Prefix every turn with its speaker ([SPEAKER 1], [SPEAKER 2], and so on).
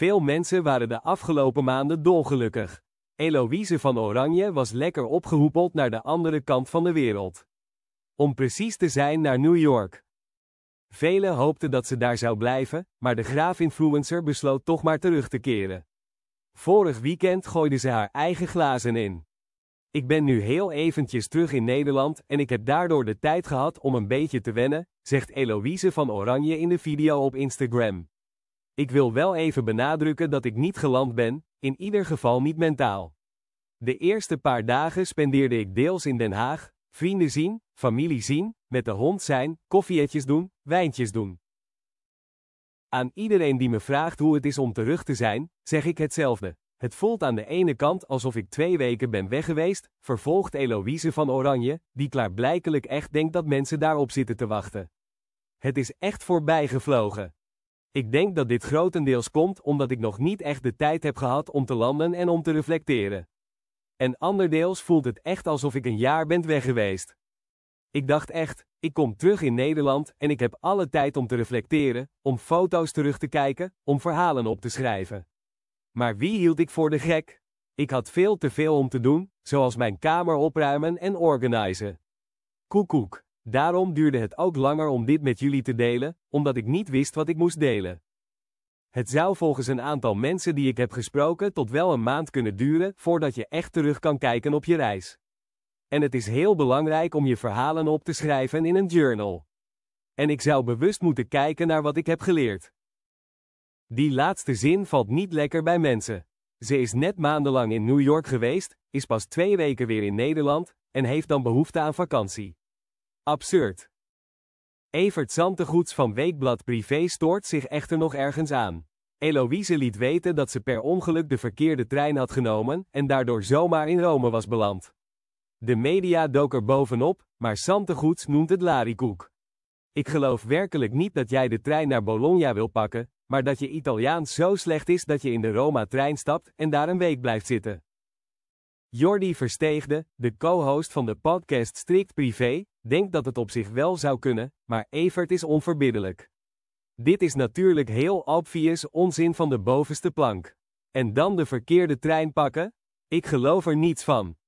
[SPEAKER 1] Veel mensen waren de afgelopen maanden dolgelukkig. Eloïse van Oranje was lekker opgehoepeld naar de andere kant van de wereld. Om precies te zijn naar New York. Velen hoopten dat ze daar zou blijven, maar de graaf-influencer besloot toch maar terug te keren. Vorig weekend gooide ze haar eigen glazen in. Ik ben nu heel eventjes terug in Nederland en ik heb daardoor de tijd gehad om een beetje te wennen, zegt Eloïse van Oranje in de video op Instagram. Ik wil wel even benadrukken dat ik niet geland ben, in ieder geval niet mentaal. De eerste paar dagen spendeerde ik deels in Den Haag, vrienden zien, familie zien, met de hond zijn, koffietjes doen, wijntjes doen. Aan iedereen die me vraagt hoe het is om terug te zijn, zeg ik hetzelfde. Het voelt aan de ene kant alsof ik twee weken ben weg geweest, vervolgt Eloïse van Oranje, die klaarblijkelijk echt denkt dat mensen daarop zitten te wachten. Het is echt voorbijgevlogen. Ik denk dat dit grotendeels komt omdat ik nog niet echt de tijd heb gehad om te landen en om te reflecteren. En anderdeels voelt het echt alsof ik een jaar ben weg geweest. Ik dacht echt, ik kom terug in Nederland en ik heb alle tijd om te reflecteren, om foto's terug te kijken, om verhalen op te schrijven. Maar wie hield ik voor de gek? Ik had veel te veel om te doen, zoals mijn kamer opruimen en organiseren. Koekoek. Daarom duurde het ook langer om dit met jullie te delen, omdat ik niet wist wat ik moest delen. Het zou volgens een aantal mensen die ik heb gesproken tot wel een maand kunnen duren voordat je echt terug kan kijken op je reis. En het is heel belangrijk om je verhalen op te schrijven in een journal. En ik zou bewust moeten kijken naar wat ik heb geleerd. Die laatste zin valt niet lekker bij mensen. Ze is net maandenlang in New York geweest, is pas twee weken weer in Nederland en heeft dan behoefte aan vakantie. Absurd. Evert Zantegoets van Weekblad Privé stoort zich echter nog ergens aan. Eloïse liet weten dat ze per ongeluk de verkeerde trein had genomen en daardoor zomaar in Rome was beland. De media dook er bovenop, maar Zantegoeds noemt het larikoek. Ik geloof werkelijk niet dat jij de trein naar Bologna wil pakken, maar dat je Italiaans zo slecht is dat je in de Roma-trein stapt en daar een week blijft zitten. Jordi Versteegde, de co-host van de podcast Strikt Privé, Denk dat het op zich wel zou kunnen, maar Evert is onverbiddelijk. Dit is natuurlijk heel obvious onzin van de bovenste plank. En dan de verkeerde trein pakken? Ik geloof er niets van.